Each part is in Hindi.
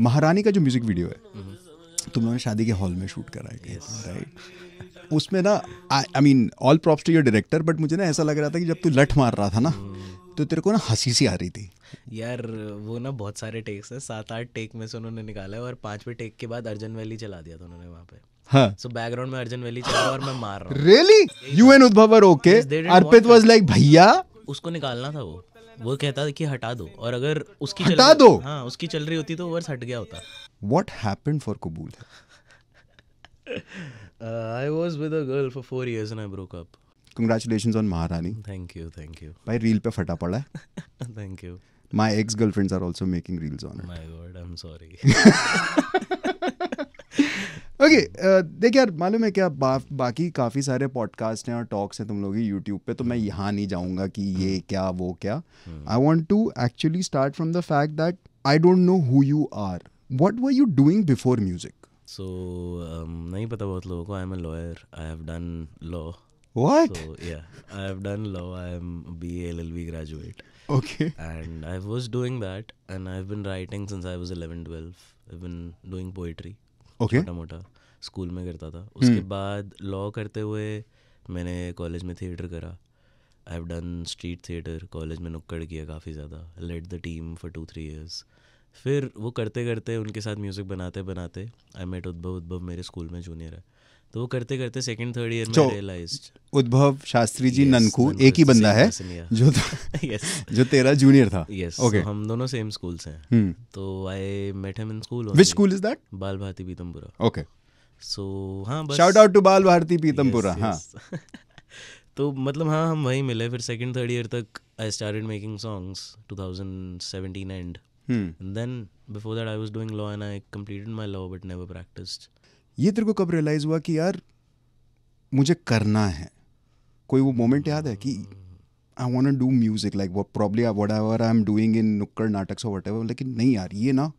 महारानी का जो म्यूजिक वीडियो है हम्म। तुम लोगों ने शादी के हॉल में शूट करा है राइट उसमें ना I mean all props to your director but मुझे ना ऐसा लग रहा था कि जब तू लठ मार रहा था ना हम्म। तो तेरे को ना हंसी सी आ रही थी यार वो ना बहुत सारे टेक्स हैं सात आठ टेक में से उन्होंने निकाला है और पांचवे टेक के बाद अर्जन वैली चला दिया था उन्होंने वहाँ पे सो हाँ। बैकग्राउंड में अर्जन वैली चला और मैं मार रहा हूँ रियली यू एन उद्भवर ओके अर्पित वॉज लाइक भैया उसको निकालना था वो वो कहता था कि हटा दो और अगर उसकी हटा चल... दो हाँ उसकी चल रही होती तो वर्स हट गया होता वॉट हैपन फॉर कबूल I was with girl for four years and I broke up congratulation on Maharani thank you thank you भाई रील पे फटा पड़ा है thank you my ex girlfriends are also making reels oh my god I am sorry okay uh, देख यार मालूम है क्या बा, बाकी काफ़ी सारे पॉडकास्ट हैं और टॉक्स हैं तुम लोग यूट्यूब पे तो मैं यहाँ नहीं जाऊँगा कि ये हम्म। क्या वो क्या I want to actually start from the fact that I don't know who you are what were you doing before music so नहीं पता बहुत लोगों को I am a lawyer I have done law What? So, yeah, I have done law. I am a BA LLB graduate. Okay. And I was doing that, and I've been writing since I was 11, 12. I've been doing poetry. okay. छोटा मोटा स्कूल में करता था उसके हम्म। बाद लॉ करते हुए मैंने कॉलेज में थिएटर करा I have done street theatre college में नुक्कड़ किया काफ़ी ज़्यादा led the team for two three years फिर वो करते करते उनके साथ म्यूज़िक बनाते बनाते आई मेट उद्भव उद्भव मेरे स्कूल में जूनियर है तो वो करते करते सेकंड थर्ड ईयर में रियलाइज उद्भव शास्त्री जी yes, ननकू एक ही बंदा है जो yes. जो तेरा जूनियर था yes, okay. so हम दोनों सेम स्कूल से हैं hmm. तो I met him in school which school is that Bal Bharti Pitampura okay so हां बस शाउट आउट टू बाल भारती पीतमपुरा हां तो मतलब हाँ हम वहीं मिले फिर सेकंड थर्ड ईयर तक I started making songs 2017 and and then before that I was doing law and I completed my law but never practised ये तेरे को कब रियलाइज़ हुआ कि यार मुझे करना है कोई वो मोमेंट याद है कि I want do music like what probably whatever I am doing in nukkad natak so what ever लेकिन नहीं यार ये ना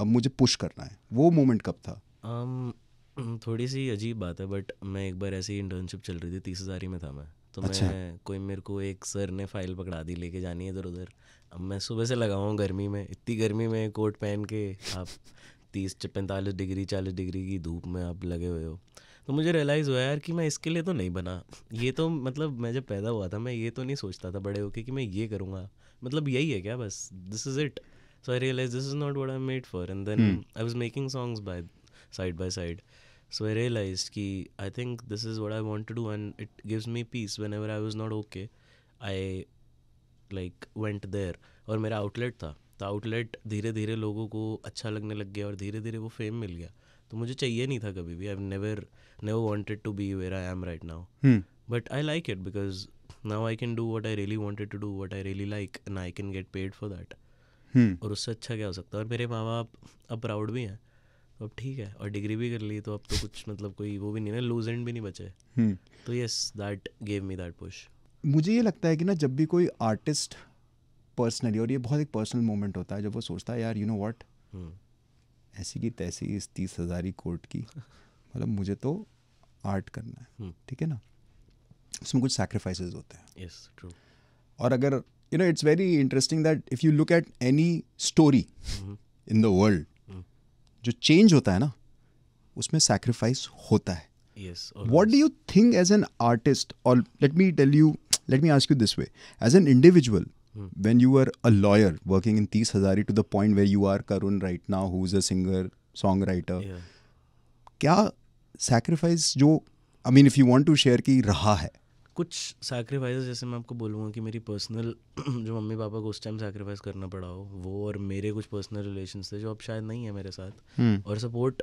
अब मुझे पुश करना है वो मोमेंट कब था um, थोड़ी सी अजीब बात है बट मैं एक बार ऐसी इंटर्नशिप चल रही थी तीस हज़ार ही में था मैं तो अच्छा। मैं कोई मेरे को एक सर ने फाइल पकड़ा दी लेके जानी है इधर उधर अब मैं सुबह से लगा हूँ गर्मी में इतनी गर्मी में कोट पहन के आप तीस पैंतालीस डिग्री चालीस डिग्री की धूप में आप लगे हुए हो तो मुझे रियलाइज़ हुआ यार कि मैं इसके लिए तो नहीं बना ये तो मतलब मैं जब पैदा हुआ था मैं ये तो नहीं सोचता था बड़े होके कि मैं ये करूँगा मतलब यही है क्या बस this is it so I realise this is not what I made for and then I was making songs by side by side so I realise कि I think this is what I want to do and it gives me peace whenever I was not okay I like went there और मेरा आउटलेट था तो आउटलेट धीरे धीरे लोगों को अच्छा लगने लग गया और धीरे धीरे वो फेम मिल गया तो मुझे चाहिए नहीं था कभी भी I never never wanted to be where I am right now but I like it because now I can do what I really wanted to do what I really like and I can get paid for that और उससे अच्छा क्या हो सकता है और मेरे माँ बाप अब प्राउड भी हैं अब ठीक है और डिग्री भी कर ली तो अब तो कुछ मतलब कोई वो भी नहीं ना लूज एंड भी नहीं बचे hmm. तो yes that gave me that push मुझे ये लगता है कि ना जब भी कोई आर्टिस्ट पर्सनली और ये बहुत एक पर्सनल मोमेंट होता है जब वो सोचता है यार यू नो वॉट ऐसी की तैसी इस तीस हजार ही कोर्ट की मतलब मुझे तो आर्ट करना है हम्म। ठीक है ना उसमें कुछ सैक्रिफाइसेस होते हैं yes, true. और अगर you know it's very interesting that if you look at any story in the world जो चेंज होता है ना उसमें सैक्रिफाइस होता है what do you think as an artist और let me tell you let me ask you this way as an individual when you were a lawyer working in Tees Hazari to the point where you are Karun right now, who's a singer, songwriter, yeah. क्या sacrifice जो I mean if you want to share की रहा है कुछ सैक्रिफाइस जैसे मैं आपको बोलूँगा कि मेरी पर्सनल जो मम्मी पापा को उस टाइम सैक्रिफाइस करना पड़ा हो वो और मेरे कुछ पर्सनल रिलेशन थे जो अब शायद नहीं है मेरे साथ hmm. और सपोर्ट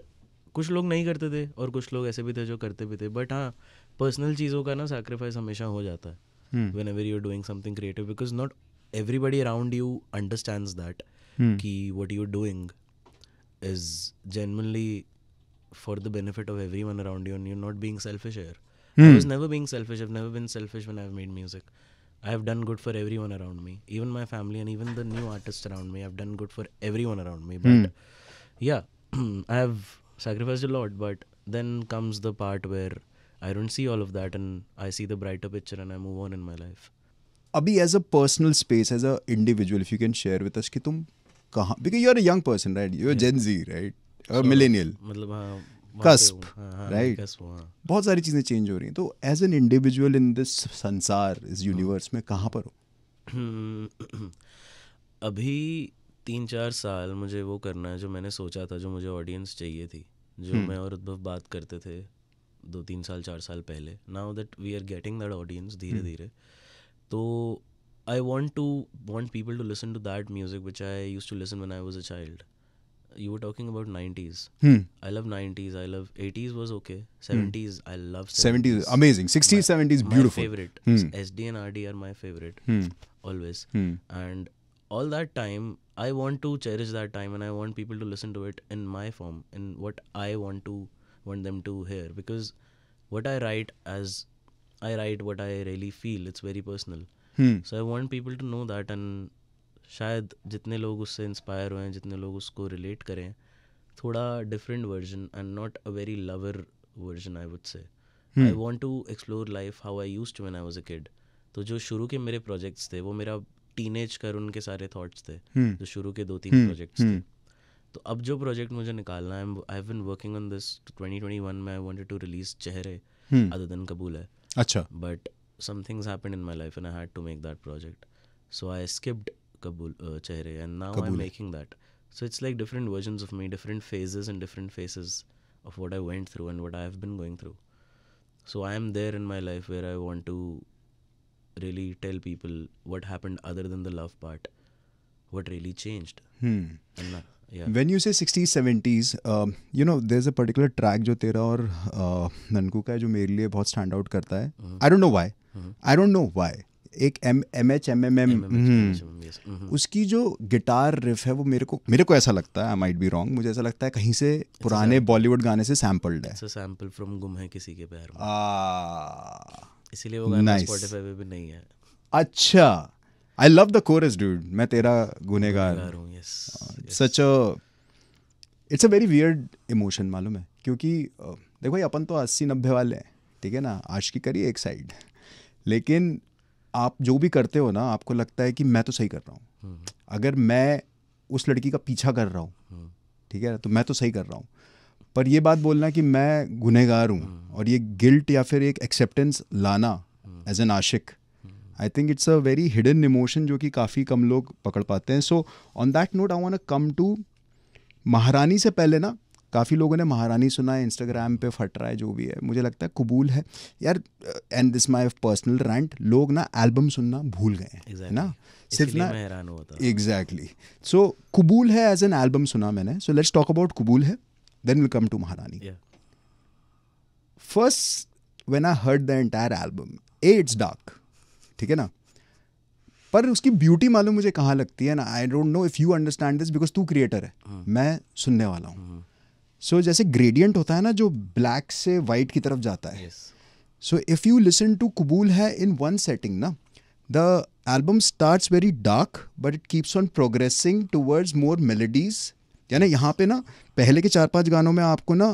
कुछ लोग नहीं करते थे और कुछ लोग ऐसे भी थे जो करते भी थे बट हाँ पर्सनल चीज़ों का ना सैक्रिफाइस हमेशा हो जाता है whenever you are doing something creative because not everybody around you understands that hmm. ki what you're doing is genuinely for the benefit of everyone around you and you're not being selfish here. Hmm. I was never being selfish. I've never been selfish when I've made music. I have done good for everyone around me, even my family and even the new artists around me. I've done good for everyone around me. But hmm. yeah, I have sacrificed a lot. But then comes the part where I don't see all of that and I see the brighter picture and I move on in my life. अभी as a personal space as a individual if you can share with us कि तुम कहाँ because you are a young person right you are Gen Z right और मिलेनियल मतलब कस्प हाँ, राइट हाँ, हाँ, बहुत सारी चीज़ें चेंज हो रही हैं तो as an individual in this संसार इस यूनिवर्स में कहाँ पर हो अभी तीन चार साल मुझे वो करना है जो मैंने सोचा था जो मुझे ऑडियंस चाहिए थी जो हम्म। मैं और उद्भव बात करते थे दो तीन साल चार साल पहले now that we are getting that audience धीरे धीरे So I want to want people to listen to that music which I used to listen when I was a child. You were talking about 90s. Hmm. I love 90s. I love 80s was okay. 70s hmm. I love 70s. amazing. 60s, my, 70s beautiful. My favorite. Hmm. SD and RD are my favorite. Always. And all that time I want to cherish that time and I want people to listen to it in my form in what I want to want them to hear because what I write as I write what I really feel. It's very personal. Hmm. So I want people to know that and शायद जितने लोग उससे इंस्पायर हुए हैं जितने लोग उसको रिलेट करें थोड़ा different version and not a very lover version I would say I want to explore life how I used to I was a kid तो जो शुरू के मेरे प्रोजेक्ट्स थे वो मेरा टीनेज कर उनके सारे थॉट्स थे hmm. जो शुरू के दो तीन प्रोजेक्ट्स थे hmm. तो अब जो प्रोजेक्ट मुझे निकालना है I have been working on this 2021 में I want to release Chehre other hmm. Kabool है But some things happened in my life and I had to make that project. So I skipped Kabul uh, and now Kabul. I'm making that. So it's like different versions of me, different phases and different phases of what I went through and what I have been going through. So I am there in my life where I want to really tell people what happened other than the love part, what really changed. Hmm. When you say sixties seventies you know there is a particular track जो तेरा और uh, ननकू का है जो मेरे लिए बहुत स्टैंड आउट करता है I don't know why I don't know why एक एम एम एच एम एम एम उसकी जो गिटार रिफ है वो मेरे को मेरे को ऐसा लगता है आई माइट बी रॉन्ग मुझे ऐसा लगता है कहीं से It's अच्छा, पुराने बॉलीवुड गाने से सैम्पल्ड है सैम्पल अच्छा, फ्रॉम गुम है किसी के पैर में इसीलिए वो गाना स्पॉटिफाई पे भी नहीं है अच्छा I love the chorus dude मैं तेरा गुनेगार हूँ such a it's a very weird emotion मालूम है क्योंकि uh, देखो भाई अपन तो अस्सी नब्बे वाले हैं ठीक है ना आज की करिए एक साइड लेकिन आप जो भी करते हो ना आपको लगता है कि मैं तो सही कर रहा हूँ हम्म। अगर मैं उस लड़की का पीछा कर रहा हूँ हम्म। ठीक है तो मैं तो सही कर रहा हूँ पर ये बात बोलना कि मैं गुनहगार हूँ हम्म। और ये गिल्ट या फिर एक एक्सेप्टेंस लाना एज एन आशिक I think it's a very hidden emotion जो कि काफ़ी कम लोग पकड़ पाते हैं so on that note I want come to Maharani से पहले ना काफ़ी लोगों ने महारानी सुना है इंस्टाग्राम पे फट रहा है जो भी है मुझे लगता है कबूल है यार and this my personal rant लोग ना एल्बम सुनना भूल गए हैं exactly. ना सिर्फ ना एग्जैक्टली सो कबूल है एज एन एल्बम सुना मैंने so let's talk about Kabool Hai then will come to Maharani first when I heard the entire album uh it's dark ठीक है ना पर उसकी ब्यूटी मालूम मुझे कहाँ लगती है ना I don't know if you understand this because तू क्रिएटर है हाँ। मैं सुनने वाला हूँ सो हाँ। so, जैसे ग्रेडियंट होता है ना जो ब्लैक से वाइट की तरफ जाता है so if you listen to Kabool Hai in one setting ना the album start very dark but it keeps on progressing towards more melodies यानी यहाँ पे ना पहले के चार पांच गानों में आपको ना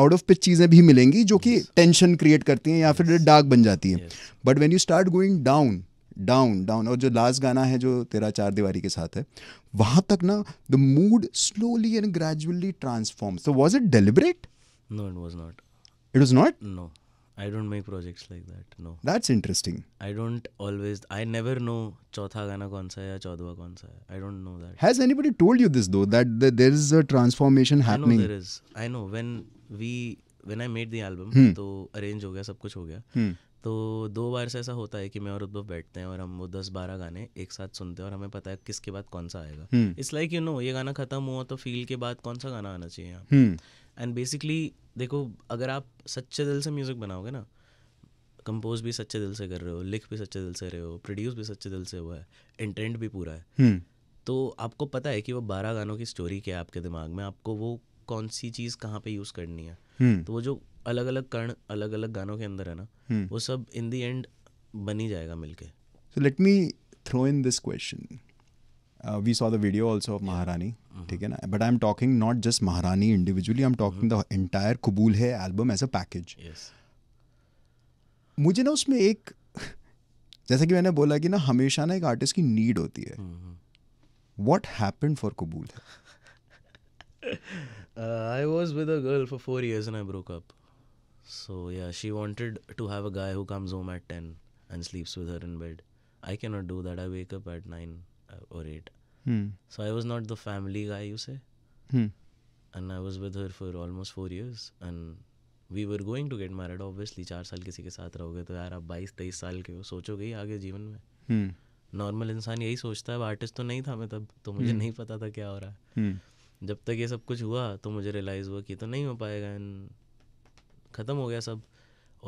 आउट ऑफ पिच चीज़ें भी मिलेंगी जो कि टेंशन क्रिएट करती हैं या फिर डार्क बन जाती है but when you start going down down down और जो लास्ट गाना है जो तेरा चार दीवारी के साथ है वहाँ तक ना the mood slowly and gradually transform so was it deliberate no it was not it was not no I don't make projects like that. No. That's interesting. I don't always. I never know चौथा गाना कौन सा है या चौदवा कौन सा है. I don't know that. Has anybody told you this though that, that there is a transformation happening? I know there is. I know when we when I made the album hmm. तो arrange हो गया सब कुछ हो गया. Hmm. तो दो बार से ऐसा होता है कि मैं और उद्धव बैठते हैं और हम वो दस बारह गाने एक साथ सुनते हैं और हमें पता है किसके बाद कौन सा आएगा इट्स लाइक यू नो ये गाना खत्म हुआ तो फील के बाद कौन सा गाना आना चाहिए यहाँ एंड बेसिकली देखो अगर आप सच्चे दिल से म्यूज़िक बनाओगे ना कंपोज भी सच्चे दिल से कर रहे हो लिख भी सच्चे दिल से रहे हो प्रोड्यूस भी सच्चे दिल से हुआ है इंटेंट भी पूरा है हम्म। तो आपको पता है कि वो बारह गानों की स्टोरी क्या है आपके दिमाग में आपको वो कौन सी चीज़ कहाँ पे यूज़ करनी है हम्म। तो वो जो अलग अलग कर्ण अलग अलग गानों के अंदर है ना हम्म। वो सब इन दी एंड बन ही जाएगा मिलके so let me throw in this question uh, we we saw the video also of Maharani ठीक है ना but I am talking not just Maharani individually I am talking the entire Kabool Hai album as a package मुझे ना उसमें एक जैसा कि मैंने बोला कि ना हमेशा ना एक आर्टिस्ट की नीड होती है वॉट हैपन फॉर कबूल I was with girl for four years and I broke up so yeah she wanted to have a guy who comes home at ten and sleeps with her in bed I can not do that I wake up at nine Uh, or eight. Hmm. So I was not the family guy, you say. Hmm. And I was with her for almost four years, and we were going to get married obviously चार साल किसी के साथ रहोगे तो यार आप बाईस तेईस साल के हो सोचोगे ही आगे जीवन में नॉर्मल hmm. इंसान यही सोचता है आर्टिस्ट तो नहीं था मैं तब तो मुझे hmm. नहीं पता था क्या हो रहा है hmm. जब तक ये सब कुछ हुआ तो मुझे रियलाइज़ हुआ कि तो नहीं हो पाएगा एंड ख़त्म हो गया सब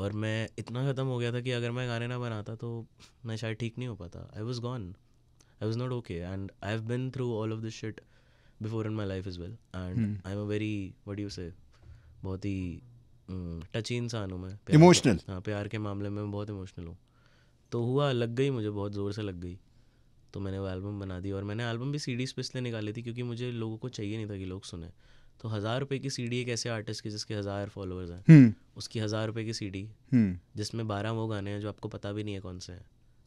और मैं इतना ख़त्म हो गया था कि अगर मैं गाने ना बनाता तो मैं शायद ठीक नहीं हो पाता I was gone I was not okay, and I've been through all of this shit before in my life as well. And hmm. I'm a very what do you say, बहुत ही टची हम्म, इंसान हूँ मैं इमोशनल हाँ प्यार के मामले में मैं बहुत इमोशनल हूँ तो हुआ लग गई मुझे बहुत ज़ोर से लग गई तो मैंने वो एल्बम बना दी और मैंने एल्बम भी सीडीज पे इसलिए निकाली थी क्योंकि मुझे लोगों को चाहिए नहीं था कि लोग सुने तो हज़ार रुपये की सीडी एक ऐसे आर्टिस्ट की जिसके हज़ार फॉलोअर्स हैं hmm. उसकी हज़ार रुपये की सीडी डी hmm. जिसमें बारह वो गाने हैं जो आपको पता भी नहीं है कौन से हैं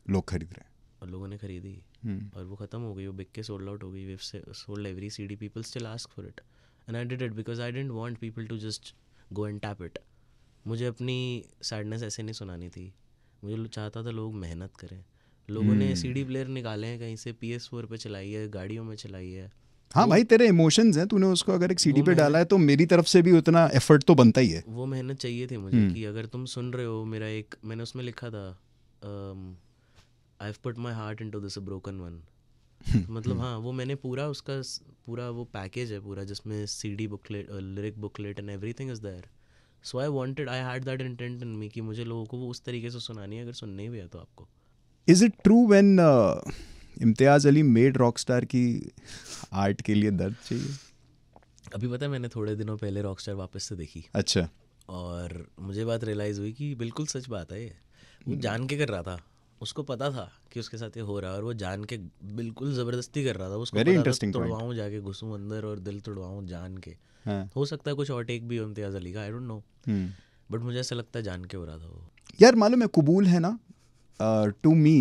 लोग खरीद रहे हैं और लोगों ने खरीदी हम्म। और वो ख़त्म हो गई वो बिक के सोल्ड आउट हो गई वेब से sold every C D people still ask for it and I did it because I didn't want people to just go and tap it मुझे अपनी सैडनेस ऐसे नहीं सुनानी थी मुझे चाहता था लोग मेहनत करें लोगों ने सी डी प्लेयर निकाले हैं कहीं से पी एस फोर पर चलाई है गाड़ियों में चलाई है हाँ भाई तेरे इमोशंस हैं तूने उसको अगर एक सीडी पे डाला है तो मेरी तरफ से भी उतना एफर्ट तो बनता ही है वो मेहनत चाहिए थी मुझे हम्म। कि अगर तुम सुन रहे हो मेरा एक मैंने उसमें लिखा था um, I put my heart into this broken one मतलब hmm. हाँ वो मैंने पूरा उसका पूरा वो पैकेज है पूरा जिसमें C D booklet lyric booklet and everything is there so I wanted I had that intent in me कि मुझे लोगों को वो उस तरीके से सुनानी है अगर सुनने भी है तो आपको is it true when Imtiaz Ali made Rockstar की आर्ट के लिए दर्द चाहिए अभी पता है मैंने थोड़े दिनों पहले रॉक स्टार वापस से देखी अच्छा और मुझे बात रियलाइज़ हुई कि बिल्कुल सच बात है ये वो hmm. जान के कर रहा था उसको पता था कि उसके साथ ये हो रहा है और वो जान के बिल्कुल जबरदस्ती कर रहा था उसको वेरी इंटरेस्टिंग तोड़वाऊं जाके घुसूं अंदर और दिल तोड़वाऊं जान के हाँ। हो सकता है कुछ और टेक भी इम्तियाज अली का आई डोंट नो बट मुझे ऐसा लगता है जान के हो रहा था वो यार मालूम है कबूल है ना to me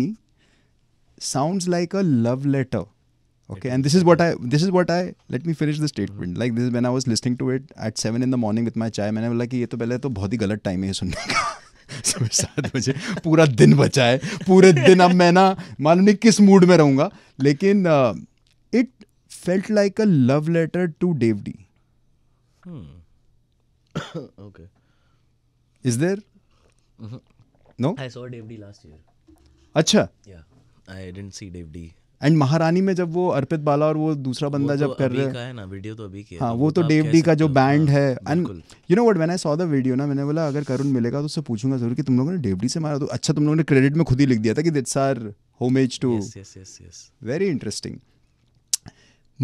sounds like a love letter okay and this is what I this is what I let me finish the statement like this when I was listening to it at 7 in the morning with my chai मैंने बोला कि ये तो पहले तो बहुत ही गलत टाइम है सुनने का सुबह सात बजे पूरा दिन बचा है पूरे दिन अब मैं ना मालूम नहीं किस मूड में रहूंगा लेकिन it felt like a love letter to Dev D okay is there no I saw Dev D last year अच्छा yeah I didn't see डेवडी and महारानी में जब वो अर्पित बाला और वो दूसरा बंदा तो जब कर रहे हैं तो, हाँ, तो वो तो, डेव डी का जो बैंड हाँ, है एंड यू नो वट मैंने सॉ द वीडियो ना मैंने बोला अगर करुण मिलेगा तो उससे पूछूंगा जरूर कि तुम लोगों ने डेव डी से मारा तो अच्छा तुम लोगों ने क्रेडिट में खुद ही लिख दिया था कि that's our homage to very interesting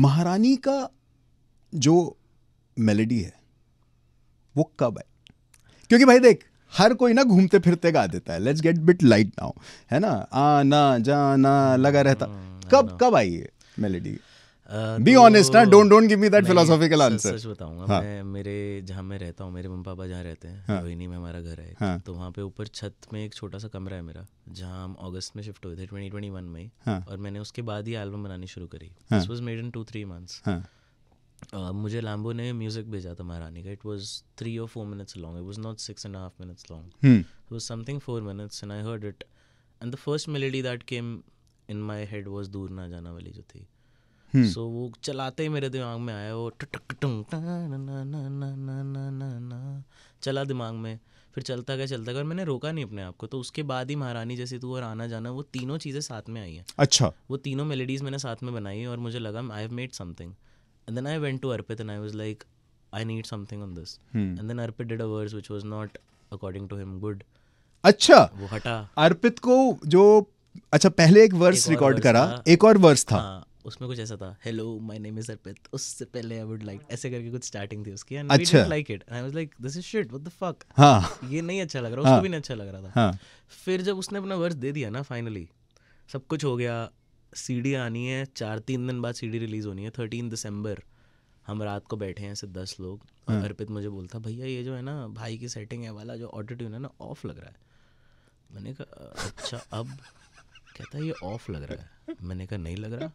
Maharani का जो मेलेडी है वो कब है क्योंकि भाई देख हर कोई ना घूमते फिरते गा देता है let's get bit light now है ना आ ना जाना लगा रहता हाँ। कब हाँ, हाँ। कब आई है मेलेडी बी ऑनेस्ट ना don't don't give me that philosophical answer सच बताऊंगा हाँ. मैं मेरे जहां मैं रहता हूं मेरे मम्मी पापा जहां रहते हैं हाँ. रोहिणी में हमारा घर है हाँ. तो वहां पे ऊपर छत में एक छोटा सा कमरा है मेरा जहां हम अगस्त में शिफ्ट हुए थे 2021 में हाँ. और मैंने उसके बाद ही एल्बम बनानी शुरू करी this was made in 2 3 months हां मुझे लैम्बो ने म्यूजिक भेजा था महारानी का इट वाज 3 और 4 minutes long it was not 6 and 1/2 minutes long it was something 4 minutes and I heard it and the first melody that came in my head was दूर ना जाना वाली जो थी सो hmm. वो चलाते ही मेरे दिमाग में आया वो टक टुंग चला दिमाग में फिर चलता गया चलता गया और मैंने रोका नहीं अपने आप को तो उसके बाद ही महारानी जैसे तू और आना जाना वो तीनों चीज़ें साथ में आई हैं अच्छा वो तीनों मेलेडीज मैंने साथ में बनाई और मुझे लगा I have made something and then I went to Arpit and I was like I need something on this and then Arpit did a verse which was not according to him good अच्छा वो हटा अर्पित को जो अच्छा पहले एक वर्स रिकॉर्ड करा हाँ। एक और वर्स था हाँ, उसमें कुछ ऐसा था hello my name is Arpit उससे पहले आई वुड लाइक ऐसे करके कुछ स्टार्टिंग थी उसकी एंड अच्छा like it I was like this is shit what the fuck हां ये नहीं अच्छा लग रहा हाँ, उसको भी नहीं अच्छा लग रहा था हाँ, फिर जब उसने अपना वर्स दे दिया ना फाइनली सब कुछ हो गया सीडी आनी है चार तीन दिन बाद सीडी रिलीज होनी है थर्टीन दिसंबर हम रात को बैठे हैं ऐसे दस लोग हाँ. अर्पित मुझे बोलता भैया ये जो है ना भाई की सेटिंग है वाला जो ऑटो है ना ऑफ लग रहा है मैंने कहा अच्छा अब कहता ये ऑफ लग रहा है मैंने कहा नहीं लग रहा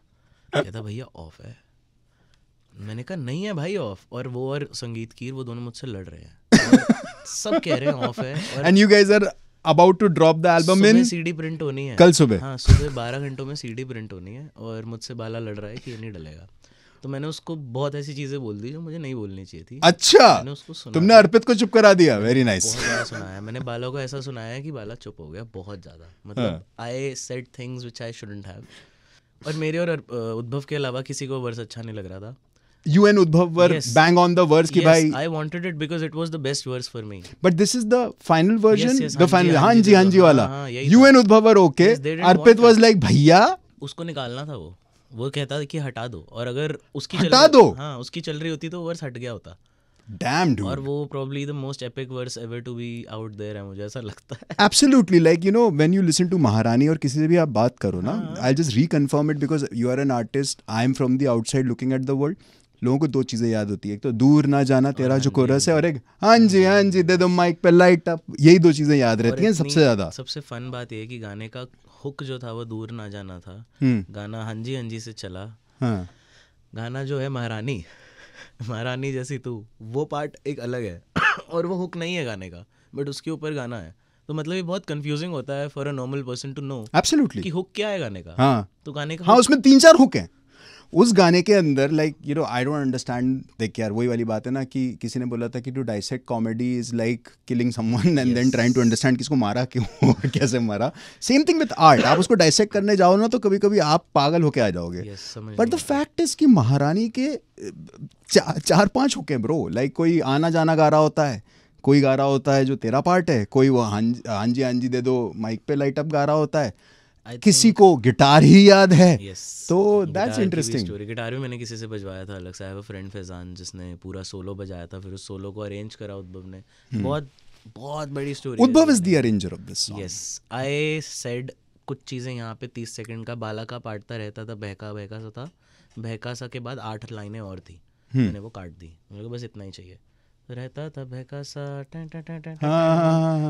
कहता भैया ऑफ है मैंने कहा नहीं है भाई ऑफ और वो और संगीत कीर वो दोनों मुझसे लड़ रहे हैं सब कह रहे हैं ऑफ है and you guys are about to drop the album in CD print होनी है कल सुबह हाँ सुबह बारह घंटों में सीडी प्रिंट होनी है और मुझसे बाला लड़ रहा है कि ये नहीं डलेगा तो मैंने उसको बहुत ऐसी चीजें बोल दी जो मुझे नहीं बोलनी चाहिए थी अच्छा मैंने उसको सुना तुमने अर्पित को चुप करा दिया वेरी नाइस nice. बहुत सुनाया मैंने बाला को ऐसा सुनाया कि बाला चुप हो गया बहुत ज्यादा मतलब I said things which I shouldn't have और मेरे और उद्भव के अलावा किसी को वर्स अच्छा नहीं लग रहा था you and Udbhav were yes. bang on the verse yes, ki bhai. I wanted it because it was the best verse for me. But this is the final version. Yes, yes, the final. हाँ जी हाँ जी वाला. You and Udbhav were okay. Yes, Arpit was like भैया. उसको निकालना था वो. वो कहता कि हटा दो और अगर उसकी हटा चल दो हाँ उसकी चल रही होती तो वर्स हट गया होता Damn, dude. और वो probably the most epic verse ever to be out there है मुझे ऐसा लगता है absolutely like you know when you listen to Maharani और किसी से भी आप बात करो ना I just reconfirm it because you are an artist I am from the outside looking at the world लोगों को दो चीजें याद होती है एक तो दूर ना जाना तेरा हाँ जो कोरस हाँ है और एक हाँ जी हाँ जी दे दो माइक पे लाइट अप यही दो चीजें याद रहती हैं सबसे ज्यादा सबसे फन बात यह है कि गाने का हुक जो था वो दूर ना जाना था हम्म। गाना हंजी हंजी से चला हाँ। गाना जो है महारानी महारानी जैसी तू वो पार्ट एक अलग है और वो हुक नहीं है गाने का बट उसके ऊपर गाना है तो मतलब ये बहुत कंफ्यूजिंग होता है for a normal person to know absolutely कि हुक क्या है गाने का हाँ तो गाने का हाँ उसमें तीन चार हुक हैं उस गाने के अंदर like you know I don't understand देख यार वही वाली बात है ना कि किसी ने बोला था कि to dissect comedy is like killing someone and then trying to understand किसको मारा क्यों कैसे मारा सेम थिंग विद आर्ट आप उसको डाइसेक्ट करने जाओ ना तो कभी कभी आप पागल होके आ जाओगे बट द फैक्ट इज कि महारानी के चा, चार पांच हुके ब्रो लाइक like, कोई आना जाना गा रहा होता है कोई गा रहा होता है जो तेरा पार्ट है कोई वो हांजी हांजी दे दो माइक पे लाइट अप गा रहा होता है किसी को गिटार ही याद है तो दैट्स इंटरेस्टिंग स्टोरी गिटार भी मैंने किसी से बजवाया था अलग से आई फ्रेंड फैजान जिसने पूरा सोलो बजाया था फिर उस सोलो को अरेंज करा उद्भव ने हम्म। बहुत बहुत बड़ी story Udbhav is the arranger of this song yes I said कुछ चीज़ें यहाँ पे तीस सेकंड का बाला का पाटता रहता था बहका बहका सा था बहका सा के बाद आठ लाइनें और थी हम्म। मैंने वो काट दी मेरे को बस इतना ही चाहिए रहता था बहका सा टें टें टें टें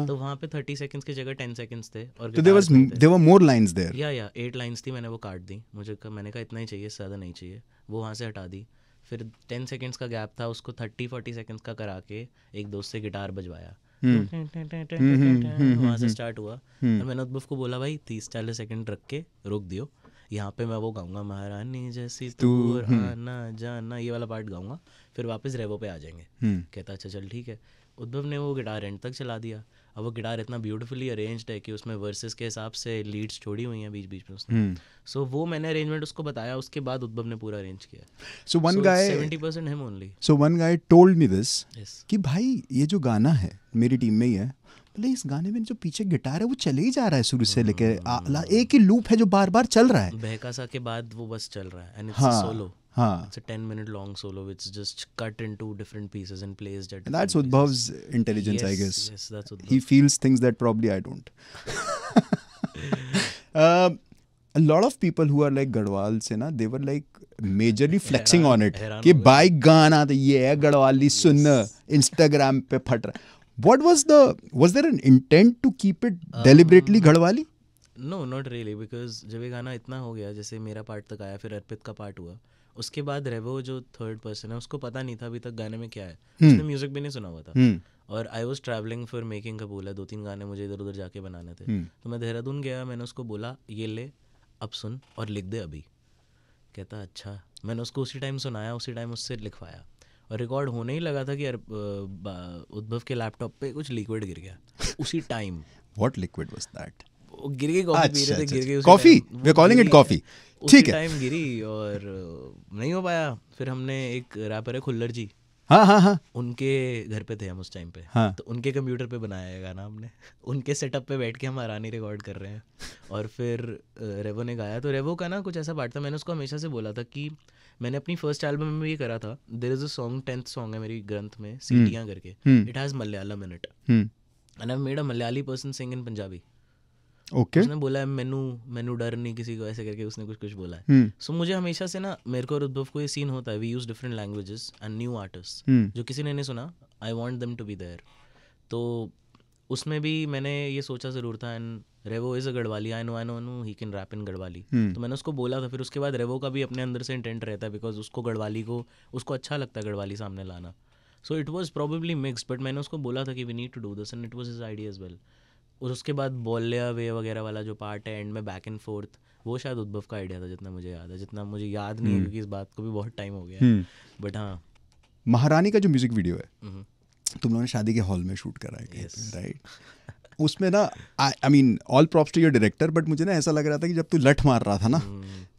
तो वहां पे 30 सेकंड्स की जगह 10 सेकंड्स थे और तो there was there were more lines there yeah yeah eight lines थी मैंने वो काट दी मुझे कहा मैंने कहा इतना ही चाहिए ज़्यादा नहीं चाहिए वो वहां से हटा दी फिर 10 सेकंड्स का गैप था उसको 30 40 सेकंड्स का करा के एक दोस्त से गिटार बजवाया तो हम्म। हम्म, हम्म, वहां से स्टार्ट हुआ और मैंने उद्भव को बोला भाई 30 40 सेकंड रख के रोक दियो यहाँ पे मैं वो गाऊंगा महारानी जैसी तू आना जाना ये वाला पार्ट गाऊंगा फिर वापस रेवो पे आ जाएंगे हम्म। कहता अच्छा चल ठीक है उद्धव ने वो गिटार एंड तक चला दिया अब वो गिटार इतना ब्यूटीफुली अरेंज है कि उसमें वर्सेस के हिसाब से लीड्स छोड़ी हुई हैं बीच बीच में उसने सो हम्म। so, वो मैंने अरेंजमेंट उसको बताया उसके बाद उद्धव ने पूरा अरेंज किया so one guy 70% him only so one guy told me this कि भाई ये जो गाना है मेरी टीम में ही है बोले इस गाने में जो पीछे गिटार है वो चले ही जा रहा है शुरू से लेकर एक ही लूप है जो बार बार चल रहा है बहका सा के बाद वो बस चल रहा है and it's solo It's a 10 minute long solo which is just cut into different pieces and plays at. And that's Udbhav's intelligence, yes, I guess. Yes, that's Udbhav. He feels things that probably I don't. uh, a lot of people who are like Gadwal से ना they were like majorly flexing on it कि भाई गाना तो yeah Gadwali yes. Soon Instagram pe phat raha. what was the was there an intent to keep it um, deliberately Gadwali? no not really because जब ये गाना इतना हो गया जैसे मेरा पार्ट तक आया फिर अर्पित का पार्ट हुआ उसके बाद रेवो जो थर्ड पर्सन है उसको पता नहीं था अभी तक गाने में क्या है हम्म। उसने म्यूजिक भी नहीं सुना हुआ था हम्म। और I was travelling for making बोला दो तीन गाने मुझे इधर उधर जाके बनाने थे हम्म। तो मैं देहरादून गया मैंने उसको बोला ये ले अब सुन और लिख दे अभी कहता अच्छा मैंने उसको उसी टाइम सुनाया उसी टाइम उससे लिखवाया और रिकॉर्ड होने ही लगा था कि उद्भव के लैपटॉप पे कुछ लिक्विड गिर गया उसी time what liquid was that गिर अच्छा, गिर coffee we calling it coffee ठीक है टाइम गिरी और नहीं हो पाया फिर हमने एक रैपर है खुल्लर जी हाँ हाँ हाँ उनके घर पे थे हम उस टाइम पे हाँ तो उनके कंप्यूटर पे बनाया है गाना हमने उनके सेटअप पे बैठ के हम आरानी रिकॉर्ड कर रहे हैं और फिर रेवो ने गाया तो रेवो का ना कुछ ऐसा पार्ट था मैंने उसको हमेशा से बोला था कि मैंने अपनी फर्स्ट एल्बम में भी ये करा था there is a song tenth song है मेरी ग्रंथ में हम्म। सीटियाँ करके it has Malayalam in it and I made a Malayali person sing in Punjabi okay okay. उसने बोला है मैनू मेनू डर नहीं किसी को ऐसे करके उसने कुछ कुछ बोला है सो hmm. so, मुझे हमेशा से ना मेरे को और उद्भव को ये सीन होता है we use different languages and new artist जो किसी ने नहीं सुना I want them to be there तो उसमें भी मैंने ये सोचा ज़रूर था and Revo is a Garhwali I know I know no he can rap in Garhwali हम्म। तो मैंने उसको बोला था फिर उसके बाद रेवो का भी अपने अंदर से इंटेंट रहता है बिकॉज उसको गढ़वाली को उसको अच्छा लगता है गढ़वाली सामने लाना so it was probably mix but मैंने उसको बोला था कि we need to do this and it was his idea as well और उसके बाद बोलिया वे वगैरह वाला जो पार्ट है एंड में बैक एंड फोर्थ वो शायद उद्भव का आइडिया था जितना मुझे याद है जितना मुझे याद नहीं है हम्म। क्योंकि इस बात को भी बहुत टाइम हो गया बट हम्म। हाँ महारानी का जो म्यूजिक वीडियो है हम्म। तुम लोगों ने शादी के हॉल में शूट करा है राइट उसमें ना I mean all props to your director but मुझे ना ऐसा लग रहा था कि जब तू लठ मार रहा था ना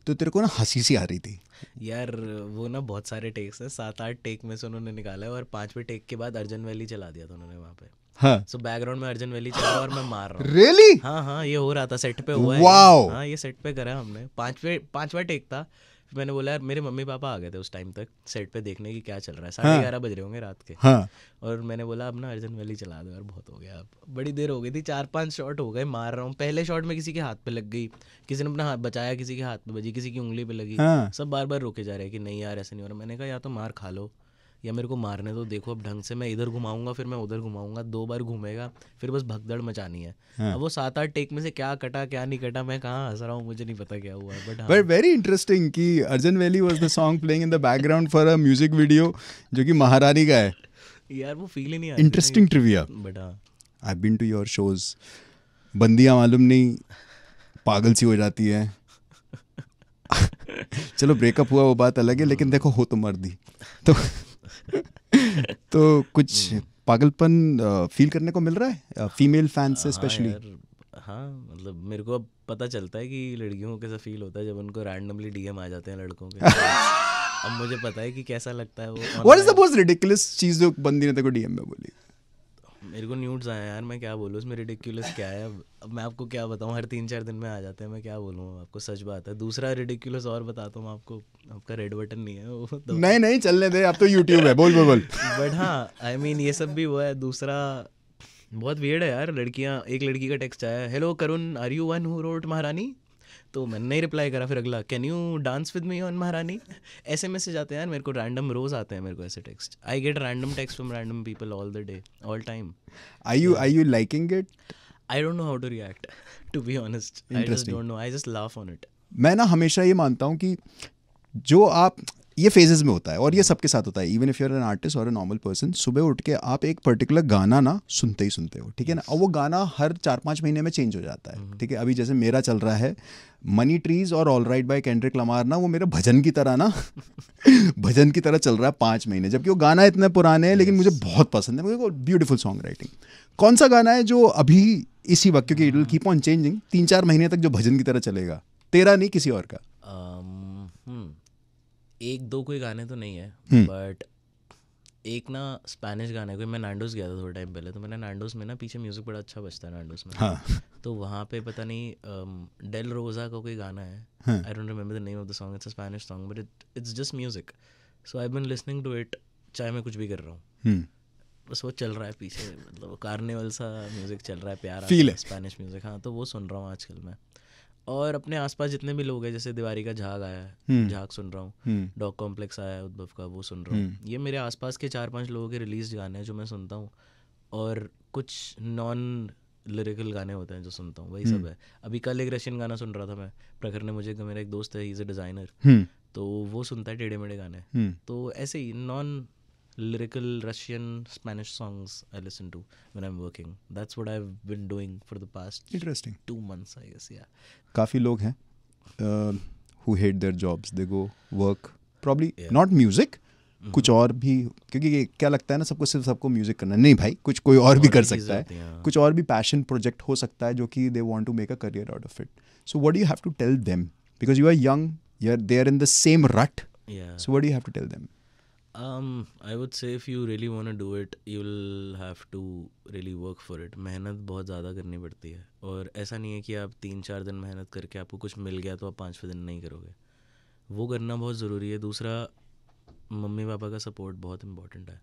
तो तेरे को ना हंसी सी आ रही थी यार वो ना बहुत सारे टेक्स हैं सात आठ टेक में से उन्होंने निकाला है और पांचवें टेक के बाद अर्जन वैली चला दिया था उन्होंने वहाँ पे सो हाँ। बैकग्राउंड में अर्जुन वैली चल रहा और मैं मार रहा हूँ रियली हाँ हाँ ये हो रहा था सेट पे हुआ है हाँ ये सेट पे करा हमने पांचवे पांचवा टेक था मैंने बोला यार मेरे मम्मी पापा आ गए थे उस टाइम तक सेट पे देखने की क्या चल रहा है साढ़े हाँ। ग्यारह बज रहे होंगे रात के हाँ। और मैंने बोला अब ना अर्जन वैली चला दो यार बहुत हो गया अब बड़ी देर हो गई थी चार पांच शॉट हो गए मार रहा हूँ पहले शॉट में किसी के हाथ पे लग गई किसी ने अपना हाथ बचाया किसी के हाथ पे बजी किसी की उंगली पे लगी सब बार बार रोके जा रहे हैं कि नहीं यार ऐसा नहीं हो रहा मैंने कहा या तो मार खा लो या मेरे को मारने तो देखो अब ढंग से मैं इधर घुमाऊंगा फिर मैं उधर घुमाऊंगा दो बार घूमेगा फिर बस भगदड़ मचानी है हाँ. अब वो सात आठ टेक में से क्या कटा क्या नहीं कटा मैं कहाँ हंस रहा हूँ मुझे नहीं पता क्या हुआ बट बट वेरी इंटरेस्टिंग कि Arjan Vailly was the song playing in the background for a music video जो कि महारानी का है यार वो फील ही नहीं इंटरेस्टिंग ट्रिविया बट हाँ I been to your shows बंदियाँ मालूम नहीं पागल सी हो जाती है चलो ब्रेकअप हुआ वो बात अलग है लेकिन हाँ। देखो हो तो मर दी तो तो कुछ हम्म। पागलपन फील करने को मिल रहा है फीमेल फैन से स्पेशली हाँ मतलब मेरे को अब पता चलता है कि लड़कियों को कैसा फील होता है जब उनको रैंडमली डीएम आ जाते हैं लड़कों के अब मुझे पता है कि कैसा लगता है वो what is the most ridiculous चीज जो बंदी ने तेरे को डीएम में बोली मेरे को न्यूट्स आया यार मैं क्या बोलूँ उसमें रिडिक्यूलस क्या है अब मैं आपको क्या बताऊँ हर तीन चार दिन में आ जाते हैं मैं क्या बोलूँ आपको सच बात है दूसरा रिडिक्यूलस और बताता हूँ आपको आपका रेड बटन नहीं है वो तो। नहीं नहीं चलने दे अब तो यूट्यूब है बोल बोल बोल बट हाँ आई मीन ये सब भी वो है दूसरा बहुत वियर्ड है यार लड़कियाँ एक लड़की का टेक्स्ट आया hello Karun are you one who wrote Maharani तो मैंने नहीं रिप्लाई करा फिर अगला can you dance with me on Maharani ऐसे मैसेज आते हैं यार मेरे को रैंडम रोज आते हैं मेरे को ऐसे text I get random text from random people all the day all time I you I you liking it I don't know how to react to be honest I just don't know I just laugh on it मैं ना हमेशा ये मानता हूँ कि जो आप ये फेजेस में होता है और ये सबके साथ होता है even if you are an artist और ए नॉर्मल पर्सन सुबह उठ के आप एक पर्टिकुलर गाना ना सुनते ही सुनते हो ठीक है ना और वो गाना हर चार पाँच महीने में चेंज हो जाता है हम्म। ठीक है अभी जैसे मेरा चल रहा है मनी ट्रीज और alright by Kendrick Lamar ना वो मेरे भजन की तरह ना भजन की तरह चल रहा है पाँच महीने जबकि वो गाना इतने पुराने हैं लेकिन मुझे बहुत पसंद है मुझे ब्यूटीफुल सॉन्ग राइटिंग कौन सा गाना है जो अभी इसी वक्त क्योंकि it will keep on changing तीन चार महीने तक जो भजन की तरह चलेगा तेरा नहीं किसी और का एक दो कोई गाने तो नहीं है बट हम्म। एक ना स्पेनिश गाने को मैं नांडोस गया था थोड़ा टाइम पहले तो मैंने नांडोस में ना पीछे म्यूज़िक बड़ा अच्छा बजता है नांडोस में हाँ. तो वहाँ पे पता नहीं डेल um, रोज़ा का कोई गाना है I don't remember the name of the song it's a Spanish song but it it's just music so I been listening to it चाहे मैं कुछ भी कर रहा हूँ हम्म। बस वो चल रहा है पीछे मतलब कार्निवल सा म्यूज़िक चल रहा है प्यारा स्पेनिश म्यूज़िक हाँ तो वो सुन रहा हूँ आजकल मैं और अपने आसपास जितने भी लोग हैं जैसे दिवारी का झाग आया है हम्म। झाग सुन रहा हूँ हम्म। डॉग कॉम्प्लेक्स आया है उद्धव का वो सुन रहा हूँ हम्म। ये मेरे आसपास के चार पांच लोगों के रिलीज गाने हैं जो मैं सुनता हूँ और कुछ नॉन लिरिकल गाने होते हैं जो सुनता हूँ वही सब है अभी कल एक रशियन गाना सुन रहा था मैं प्रखर ने मुझे मेरा एक दोस्त है इज़ ए डिज़ाइनर तो वो सुनता है टेढ़े मेढ़े गाने तो ऐसे ही non lyrical lyrical Russian Spanish songs I listen to when I'm working. That's what I've been doing for the past interesting two months I guess या काफ़ी लोग हैं who hate their jobs they go work probably not music कुछ और भी क्योंकि क्या लगता है ना सबको सिर्फ सबको म्यूजिक करना नहीं भाई कुछ कोई और, और भी कर सकता है हाँ। कुछ और भी पैशन प्रोजेक्ट हो सकता है जो कि they want to make a career out of it so what you have to tell them because you are young you are they are in the same rut so what you have to tell them um i would say if you really want to do it you will have to really work for it मेहनत बहुत ज़्यादा करनी पड़ती है और ऐसा नहीं है कि आप तीन चार दिन मेहनत करके आपको कुछ मिल गया तो आप पाँच दिन नहीं करोगे वो करना बहुत ज़रूरी है दूसरा मम्मी पापा का सपोर्ट बहुत इंपॉर्टेंट है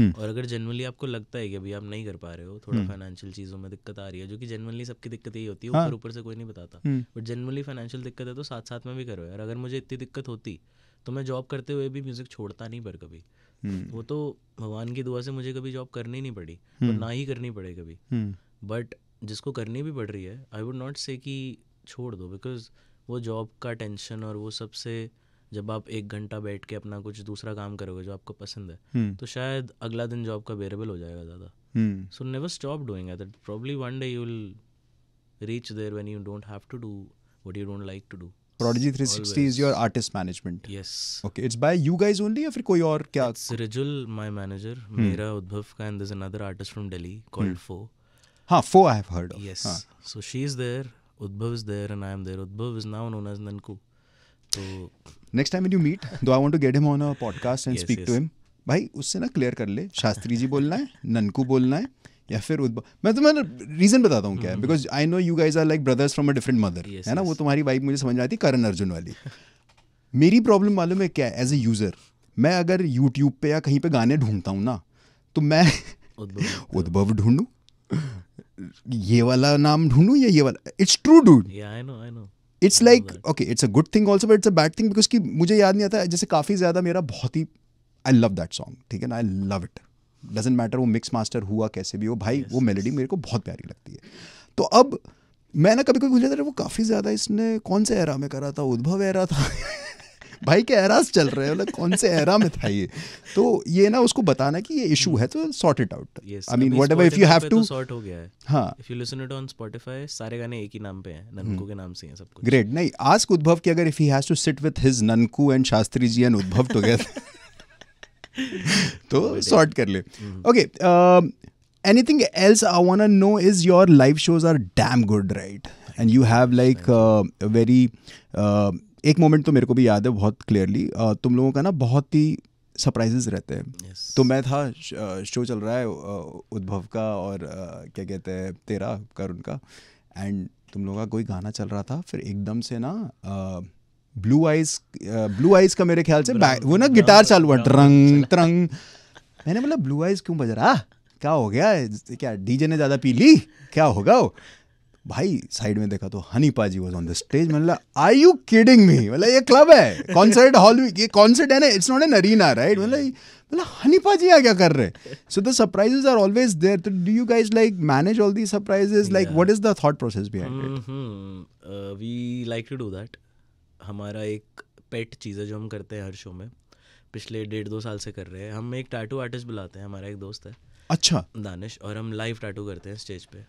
hmm. और अगर जनरली आपको लगता है कि अभी आप नहीं कर पा रहे हो थोड़ा फाइनेंशियल हम्म। hmm. चीज़ों में दिक्कत आ रही है जो कि जनरली सबकी दिक्कत यही होती है हाँ। ऊपर ऊपर से कोई नहीं बताता बट जनरली फाइनेंशियल दिक्कत है तो साथ साथ में भी करो यार अगर मुझे इतनी दिक्कत होती तो मैं जॉब करते हुए भी म्यूज़िक छोड़ता नहीं पर कभी हम्म। वो तो भगवान की दुआ से मुझे कभी जॉब करनी नहीं पड़ी और हम्म। ना ही करनी पड़े कभी बट हम्म। जिसको करनी भी पड़ रही है आई वुड नॉट से कि छोड़ दो बिकॉज वो जॉब का टेंशन और वो सबसे जब आप एक घंटा बैठ के अपना कुछ दूसरा काम करोगे जो आपको पसंद है तो शायद अगला दिन जॉब का बेरेबल हो जाएगा ज़्यादा so never stop doing that probably one day you will reach there when you don't have to do what you don't like to do Prodigy 360 Always. is your artist management. Yes. Okay, it's by you guys only or फिर कोई और क्या? It's Rijul, my manager, hmm. Meera Udbhav का and there's another artist from Delhi called hmm. Fo. हाँ, Fo I have heard of. Yes. Haan. So she's there, Udbhav is there and I am there. Udbhav is now known as Nanku. So next time when you meet, do I want to get him on a podcast and yes, speak yes. to him. भाई उससे ना क्लियर कर ले शास्त्री जी बोलना है ननकू बोलना है या फिर मैं तो मैं रीज़न बताता हूँ क्या है because I know you guys are like brothers from a different mother है ना वो तुम्हारी वाइफ मुझे समझ आती करण अर्जुन वाली मेरी प्रॉब्लम मालूम है क्या एज ए यूज़र मैं अगर यूट्यूब पे या कहीं पे गाने ढूंढता हूँ ना तो मैं उद्भव ढूंढूँ ये वाला नाम ढूंढूँ या ये वाला it's true do it's like okay it's a good thing also but it's a bad thing because कि मुझे याद नहीं आता जैसे काफ़ी ज़्यादा मेरा बहुत ही आई लव दैट सॉन्ग ठीक है ना I love it doesn't matter वो मिक्स मास्टर हुआ कैसे भी हो भाई yes, वो मेलेडी yes. मेरे को बहुत प्यारी लगती है तो अब मैं ना कभी कभी भूल जाता वो काफ़ी ज़्यादा इसने कौन से एरा में करा था उद्भव एरा था भाई के एराज चल रहे हैं मतलब कौन से एरा में था ये तो ये ना उसको बताना कि ये इशू है तो sort it out I mean whatever if you have to sort हो गया है हां if you listen it on Spotify सारे गाने एक ही नाम पे हैं ननकू हम्म। के नाम से हैं सब कुछ ग्रेट नहीं आस्क उद्भव कि अगर if he has to sit with his Nanku and Shastri ji and Udbhav together तो तो सॉर्ट कर ले okay anything else I want to know is your live shows are damn good right and you have like very एक मोमेंट तो मेरे को भी याद है बहुत क्लियरली uh, तुम लोगों का ना बहुत ही सरप्राइजेस रहते हैं yes. तो मैं था शो uh, चल रहा है uh, उद्भव का और uh, क्या कहते हैं तेरा करुण का एंड तुम लोगों का कोई गाना चल रहा था फिर एकदम से ना uh, blue eyes blue eyes का मेरे ख्याल से वो ना गिटार चालू हुआ ट्रंग ट्रंग मैंने बोला ब्लू आइज क्यों बज रहा क्या हो गया क्या डीजे ने ज़्यादा पी ली क्या होगा वो भाई साइड में देखा तो हनी पाजी वॉज ऑन द स्टेज मैंने बोला आई यू किडिंग मी मतलब ये क्लब है कॉन्सर्ट हॉल ये कॉन्सर्ट है ना it's not an arena right मतलब मतलब हनी पाजी आ क्या कर रहे so the surprises are always there तो do you guys like manage all the surprises like what is the thought process behind it we like to do that हमारा एक पेट चीज़ है जो हम करते हैं हर शो में पिछले डेढ़ दो साल से कर रहे हैं हम एक टैटू आर्टिस्ट बुलाते हैं हमारा एक दोस्त है अच्छा दानिश और हम लाइव टैटू करते हैं स्टेज पे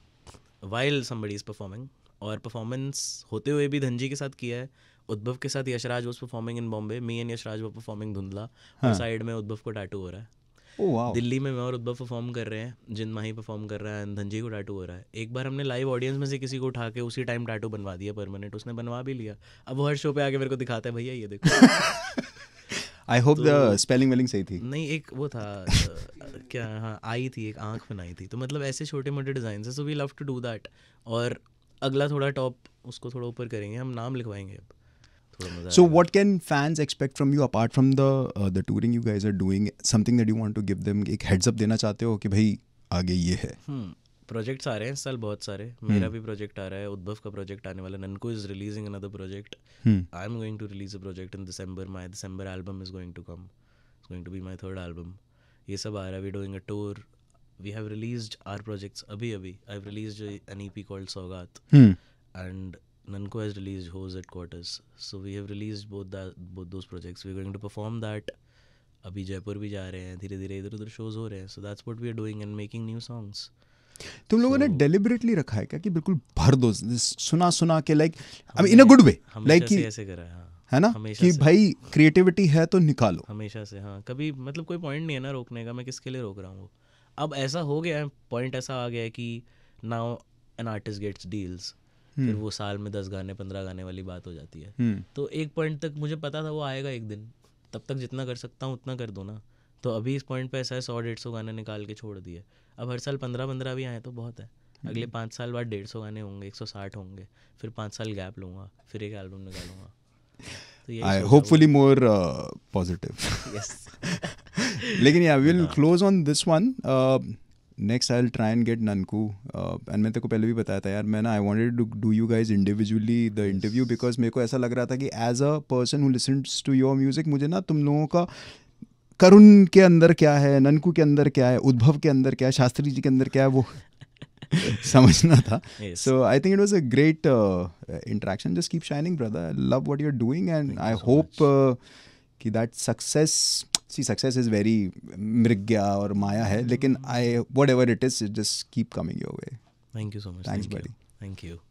वाइल समबडी इज़ परफॉर्मिंग और परफॉर्मेंस होते हुए भी धनजी के साथ किया है उद्भव के साथ Yashraj was performing in Bombay me and Yashraj वो परफॉर्मिंग धुंधला हाँ. साइड में उद्भव को टैटू हो रहा है Oh, wow. दिल्ली में मैं और उद्भव परफॉर्म कर रहे हैं जिन माही परफॉर्म कर रहा है धनजी को टाटू हो रहा है एक बार हमने लाइव ऑडियंस में से किसी को उठा के उसी टाइम टाटू बनवा दिया परमानेंट उसने बनवा भी लिया अब वो हर शो पे आके मेरे को दिखाता है भैया ये देखो आई होप द स्पेलिंग वेलिंग सही थी नहीं एक वो था क्या हाँ आई थी एक आँख बनाई थी तो मतलब ऐसे छोटे मोटे डिज़ाइन है so we love to do that और अगला थोड़ा टॉप उसको थोड़ा ऊपर करेंगे हम नाम लिखवाएंगे अब So, what can fans expect from you apart from the uh, the touring you guys are doing? Something that you want to give them एक heads up देना चाहते हो कि भाई आगे ये है प्रोजेक्ट्स hmm, आ रहे हैं इस साल बहुत सारे hmm. मेरा भी प्रोजेक्ट आ रहा है उद्भव का प्रोजेक्ट आने वाला Nanko is releasing another project I am going to release a project in December my December album is going to come going to be my third album ये सब आ रहा है we doing a tour we have released our projects अभी अभी I have released an EP called Saugaat and Nanko has released Hose at Quarters. So we have released both that both those projects. We're going to perform that. अभी जयपुर भी जा रहे हैं धीरे धीरे इधर उधर शोज हो रहे हैं so that's what we are doing and making new songs तुम लोगों so, ने डेलिबरेटली रखा है क्या कि बिल्कुल भर दो सुना सुना के like I mean in a good way like कि ऐसे करा है हाँ. है ना कि भाई क्रिएटिविटी है तो निकालो हमेशा से हाँ कभी मतलब कोई पॉइंट नहीं है ना रोकने का मैं किसके लिए रोक रहा हूँ अब ऐसा हो गया है पॉइंट ऐसा आ गया है कि now an artist gets deals फिर हम्म। वो साल में दस गाने पंद्रह गाने वाली बात हो जाती है हम्म। तो एक पॉइंट तक मुझे पता था वो आएगा एक दिन तब तक जितना कर सकता हूँ उतना कर दो ना तो अभी इस पॉइंट पे ऐसा है सौ डेढ़ सौ गाने निकाल के छोड़ दिए अब हर साल पंद्रह पंद्रह भी आए तो बहुत है हम्म। अगले पाँच साल बाद डेढ़ सौ गाने होंगे एक सौ साठ होंगे फिर पाँच साल गैप लूँगा फिर एक एल्बम निकालूंगा होपफुली मोर पॉजिटिव लेकिन I will close on this one next I try and get Nanku and मैंने तेरे को पहले भी बताया था यार मैं ना I wanted to do you guys individually the interview because मेरे को ऐसा लग रहा था कि as a person who listens to your music मुझे ना तुम लोगों का करुण के अंदर क्या है ननकू के अंदर क्या है उद्भव के अंदर क्या है शास्त्री जी के अंदर क्या है वो समझना था so I think it was a great interaction just keep shining brother love what you are doing and I hope कि that success see success is very मृग्या और माया है लेकिन I whatever it is just keep coming your way thank you so much thank you